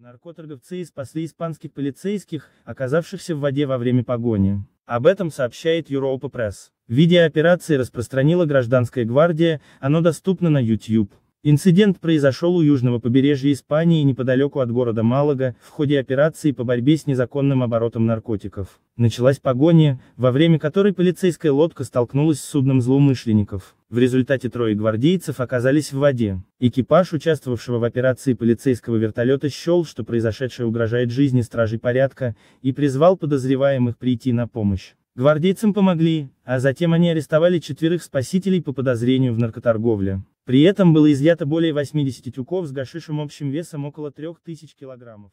Наркоторговцы спасли испанских полицейских, оказавшихся в воде во время погони. Об этом сообщает Europa Press. Видео операции распространила гражданская гвардия, оно доступно на YouTube. Инцидент произошел у южного побережья Испании неподалеку от города Малага, в ходе операции по борьбе с незаконным оборотом наркотиков. Началась погоня, во время которой полицейская лодка столкнулась с судном злоумышленников. В результате трое гвардейцев оказались в воде. Экипаж, участвовавшего в операции полицейского вертолета, счел, что произошедшее угрожает жизни стражей порядка, и призвал подозреваемых прийти на помощь. Гвардейцам помогли, а затем они арестовали четверых спасителей по подозрению в наркоторговле. При этом было изъято более 80 тюков с гашишем общим весом около 3000 килограммов.